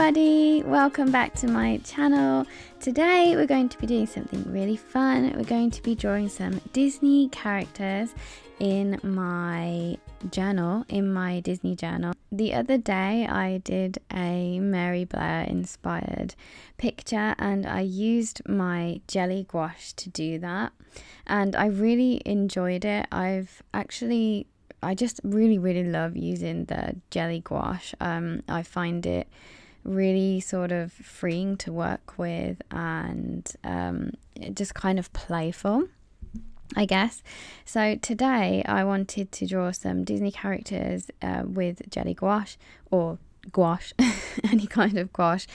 everybody, welcome back to my channel. Today we're going to be doing something really fun. We're going to be drawing some Disney characters in my journal, in my Disney journal. The other day I did a Mary Blair inspired picture and I used my jelly gouache to do that and I really enjoyed it. I've actually I just really, really love using the jelly gouache. Um, I find it really sort of freeing to work with and um, just kind of playful. I guess. So today I wanted to draw some Disney characters uh, with jelly gouache or gouache, any kind of gouache.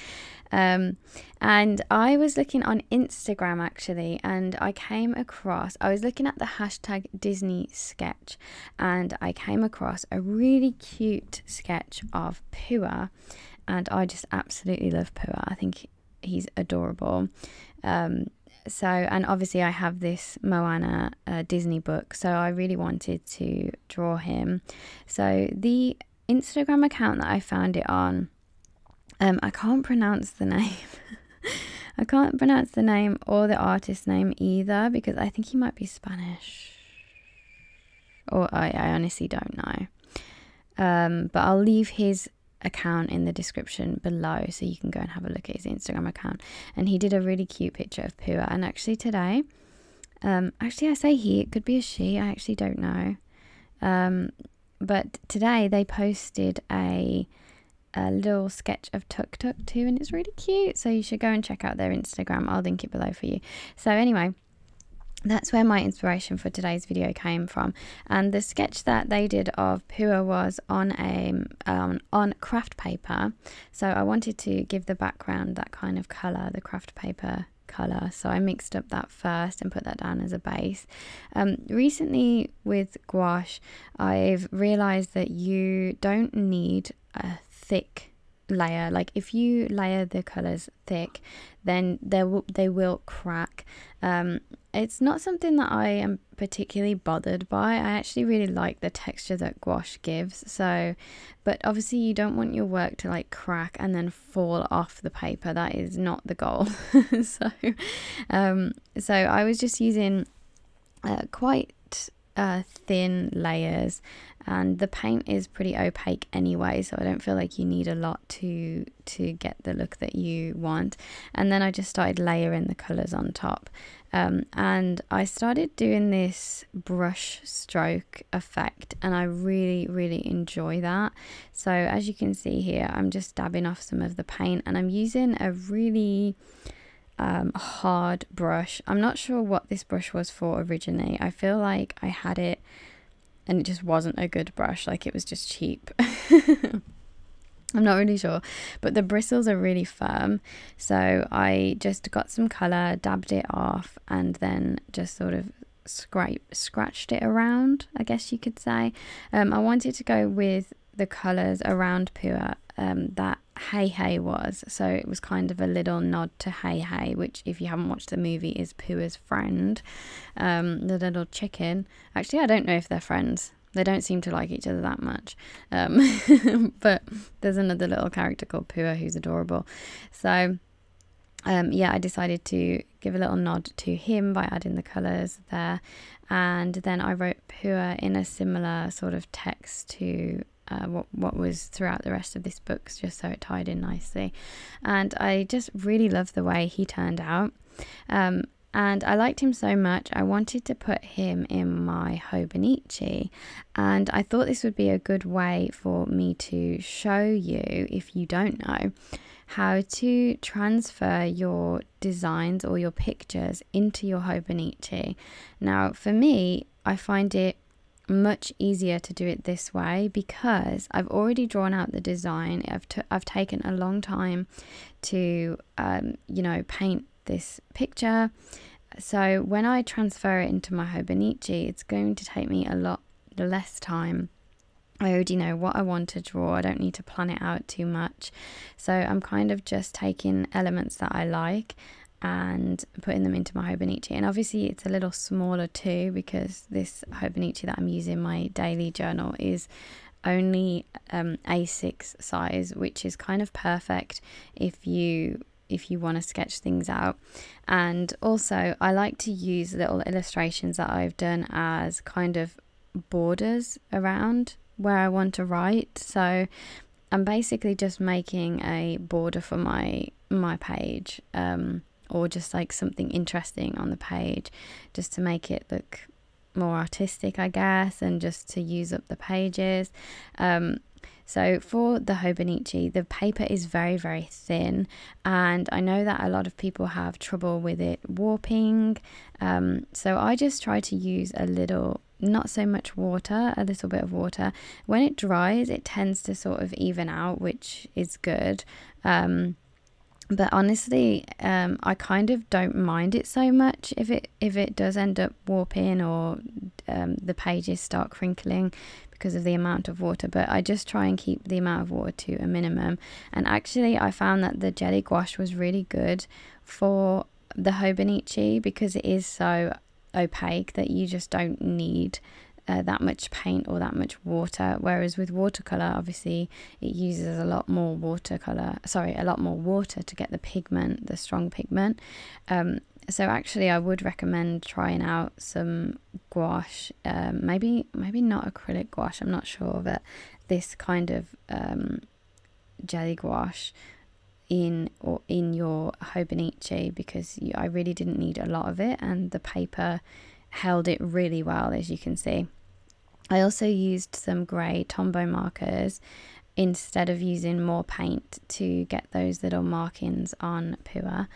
Um, and I was looking on Instagram actually, and I came across, I was looking at the hashtag Disney sketch, and I came across a really cute sketch of Pua and I just absolutely love Pua. I think he's adorable. Um, so, and obviously, I have this Moana uh, Disney book, so I really wanted to draw him. So, the Instagram account that I found it on, um, I can't pronounce the name. I can't pronounce the name or the artist name either because I think he might be Spanish. Or I, I honestly don't know. Um, but I'll leave his account in the description below so you can go and have a look at his Instagram account. And he did a really cute picture of Pua. And actually, today, um, actually, I say he, it could be a she, I actually don't know. Um, but today they posted a, a little sketch of Tuk Tuk too, and it's really cute. So you should go and check out their Instagram. I'll link it below for you. So, anyway that's where my inspiration for today's video came from and the sketch that they did of Pua was on a um, on craft paper so I wanted to give the background that kind of color the craft paper color so I mixed up that first and put that down as a base um, recently with gouache I've realized that you don't need a thick layer like if you layer the colors thick then they will they will crack um, it's not something that I am particularly bothered by. I actually really like the texture that gouache gives. So, but obviously you don't want your work to like crack and then fall off the paper. That is not the goal. so, um, so I was just using uh, quite uh, thin layers and the paint is pretty opaque anyway so I don't feel like you need a lot to to get the look that you want and then I just started layering the colors on top um, and I started doing this brush stroke effect and I really really enjoy that so as you can see here I'm just dabbing off some of the paint and I'm using a really um, hard brush I'm not sure what this brush was for originally I feel like I had it and it just wasn't a good brush like it was just cheap I'm not really sure but the bristles are really firm so I just got some color dabbed it off and then just sort of scrape scratched it around I guess you could say um, I wanted to go with the colors around Pua um, that Hey Hey was. So it was kind of a little nod to Hey Hey, which, if you haven't watched the movie, is Pooh's friend, um, the little chicken. Actually, I don't know if they're friends. They don't seem to like each other that much. Um, but there's another little character called Pua who's adorable. So. Um, yeah, I decided to give a little nod to him by adding the colours there. And then I wrote Pua in a similar sort of text to uh, what what was throughout the rest of this book, just so it tied in nicely. And I just really love the way he turned out. Um, and I liked him so much, I wanted to put him in my Hobonichi. And I thought this would be a good way for me to show you, if you don't know, how to transfer your designs or your pictures into your Hobonichi. Now, for me, I find it much easier to do it this way because I've already drawn out the design. I've, t- I've taken a long time to, um, you know, paint this picture. So when I transfer it into my Hobonichi, it's going to take me a lot less time. I already know what I want to draw. I don't need to plan it out too much. So I'm kind of just taking elements that I like and putting them into my Hobonichi. And obviously, it's a little smaller too because this Hobonichi that I'm using my daily journal is only um, A6 size, which is kind of perfect if you if you want to sketch things out. And also, I like to use little illustrations that I've done as kind of borders around where I want to write. So I'm basically just making a border for my my page. Um, or just like something interesting on the page just to make it look more artistic, I guess, and just to use up the pages. Um, so for the Hobonichi, the paper is very, very thin, and I know that a lot of people have trouble with it warping. Um, so I just try to use a little, not so much water, a little bit of water. When it dries, it tends to sort of even out, which is good. Um, but honestly um, i kind of don't mind it so much if it if it does end up warping or um, the pages start crinkling because of the amount of water but i just try and keep the amount of water to a minimum and actually i found that the jelly gouache was really good for the hobonichi because it is so opaque that you just don't need uh, that much paint or that much water. Whereas with watercolor, obviously, it uses a lot more watercolor, sorry, a lot more water to get the pigment, the strong pigment. Um, so actually, I would recommend trying out some gouache, um, maybe maybe not acrylic gouache. I'm not sure, but this kind of um, jelly gouache in or in your Hobonichi because you, I really didn't need a lot of it and the paper held it really well as you can see I also used some grey Tombow markers instead of using more paint to get those little markings on Pua.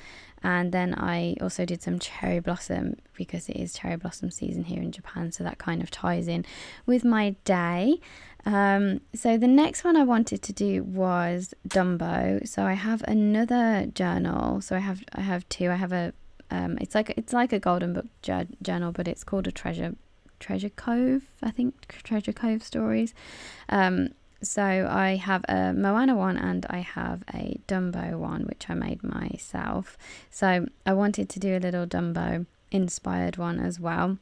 And then I also did some cherry blossom because it is cherry blossom season here in Japan, so that kind of ties in with my day. Um, so the next one I wanted to do was Dumbo. So I have another journal. So I have I have two. I have a um, it's like it's like a golden book journal, but it's called a treasure Treasure Cove, I think, Treasure Cove stories. Um, so I have a Moana one and I have a Dumbo one, which I made myself. So I wanted to do a little Dumbo inspired one as well.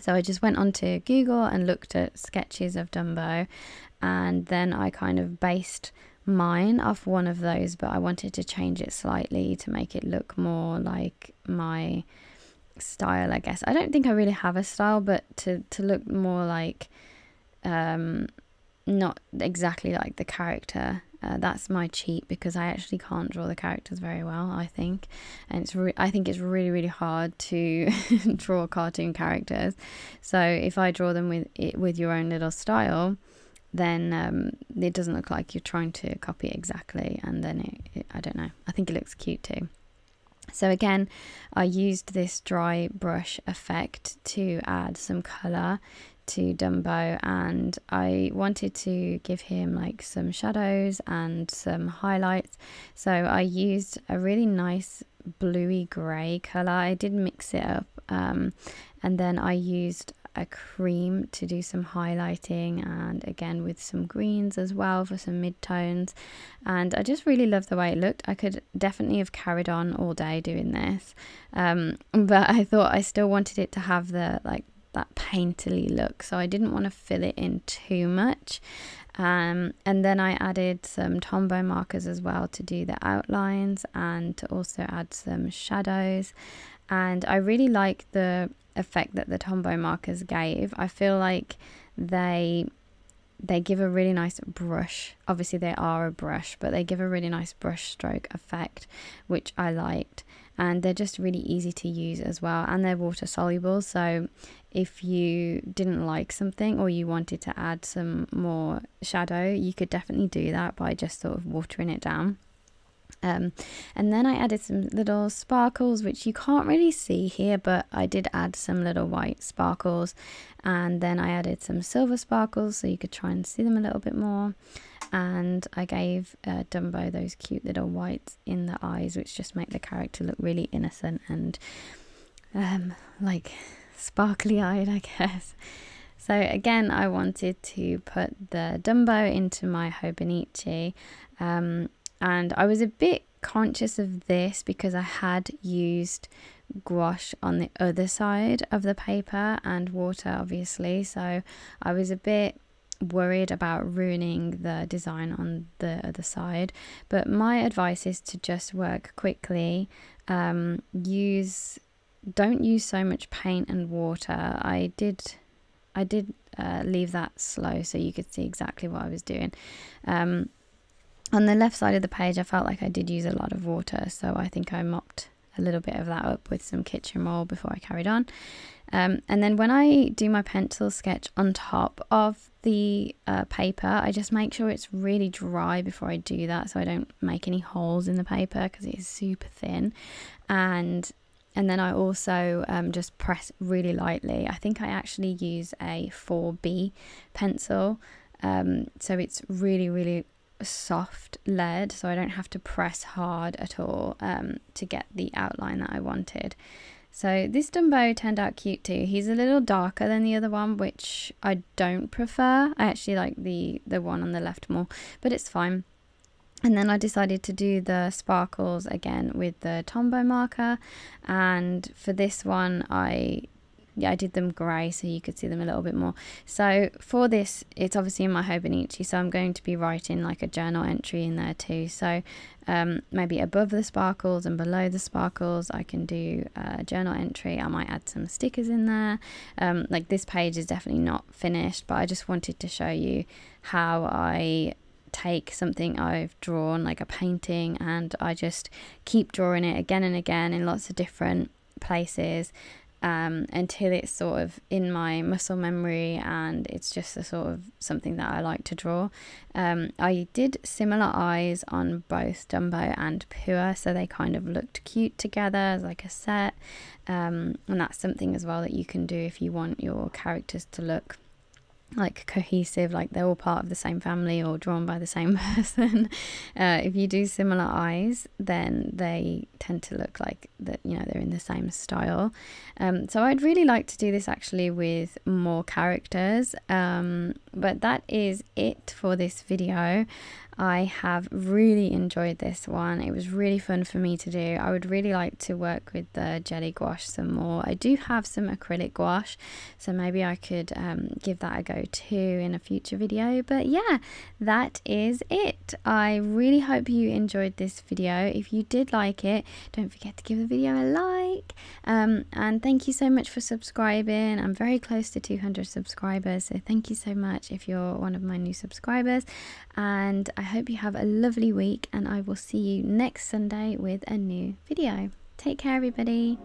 So I just went onto Google and looked at sketches of Dumbo and then I kind of based mine off one of those, but I wanted to change it slightly to make it look more like my style, I guess. I don't think I really have a style, but to, to look more like um, not exactly like the character. Uh, that's my cheat because I actually can't draw the characters very well. I think, and it's I think it's really really hard to draw cartoon characters. So if I draw them with it with your own little style, then um, it doesn't look like you're trying to copy exactly. And then it, it I don't know. I think it looks cute too. So again, I used this dry brush effect to add some colour to Dumbo and I wanted to give him like some shadows and some highlights. So I used a really nice bluey grey colour. I did mix it up um, and then I used a cream to do some highlighting and again with some greens as well for some mid tones. And I just really love the way it looked. I could definitely have carried on all day doing this. Um, but I thought I still wanted it to have the like that painterly look. So I didn't want to fill it in too much. Um, and then I added some Tombow markers as well to do the outlines and to also add some shadows and I really like the effect that the Tombow markers gave. I feel like they they give a really nice brush. Obviously they are a brush, but they give a really nice brush stroke effect, which I liked. And they're just really easy to use as well. And they're water soluble. So if you didn't like something or you wanted to add some more shadow, you could definitely do that by just sort of watering it down. Um, and then I added some little sparkles, which you can't really see here, but I did add some little white sparkles. And then I added some silver sparkles, so you could try and see them a little bit more. And I gave uh, Dumbo those cute little whites in the eyes, which just make the character look really innocent and um, like sparkly eyed, I guess. So again, I wanted to put the Dumbo into my Hobonichi. Um, and I was a bit conscious of this because I had used gouache on the other side of the paper and water obviously so I was a bit worried about ruining the design on the other side but my advice is to just work quickly um, use don't use so much paint and water I did I did uh, leave that slow so you could see exactly what I was doing um, on the left side of the page I felt like I did use a lot of water so I think I mopped a little bit of that up with some kitchen roll before I carried on um, and then when I do my pencil sketch on top of the uh, paper I just make sure it's really dry before I do that so I don't make any holes in the paper because it is super thin and and then I also um, just press really lightly. I think I actually use a 4B pencil um, so it's really, really soft lead so I don't have to press hard at all um, to get the outline that I wanted. So this Dumbo turned out cute too. He's a little darker than the other one, which I don't prefer. I actually like the, the one on the left more, but it's fine. And then I decided to do the sparkles again with the Tombow marker. And for this one, I yeah, I did them grey so you could see them a little bit more. So for this, it's obviously in my Hobonichi, so I'm going to be writing like a journal entry in there too. So um, maybe above the sparkles and below the sparkles, I can do a journal entry. I might add some stickers in there. Um, like this page is definitely not finished, but I just wanted to show you how I take something I've drawn, like a painting, and I just keep drawing it again and again in lots of different places um, until it's sort of in my muscle memory and it's just a sort of something that I like to draw. Um, I did similar eyes on both Dumbo and Pua, so they kind of looked cute together as like a set, um, and that's something as well that you can do if you want your characters to look like cohesive like they're all part of the same family or drawn by the same person uh, if you do similar eyes then they tend to look like that you know they're in the same style um, so i'd really like to do this actually with more characters um, but that is it for this video I have really enjoyed this one. It was really fun for me to do. I would really like to work with the jelly gouache some more. I do have some acrylic gouache, so maybe I could um, give that a go too in a future video. But yeah, that is it. I really hope you enjoyed this video. If you did like it, don't forget to give the video a like. Um, and thank you so much for subscribing. I'm very close to 200 subscribers. So thank you so much if you're one of my new subscribers. And I hope you have a lovely week and I will see you next Sunday with a new video. Take care, everybody.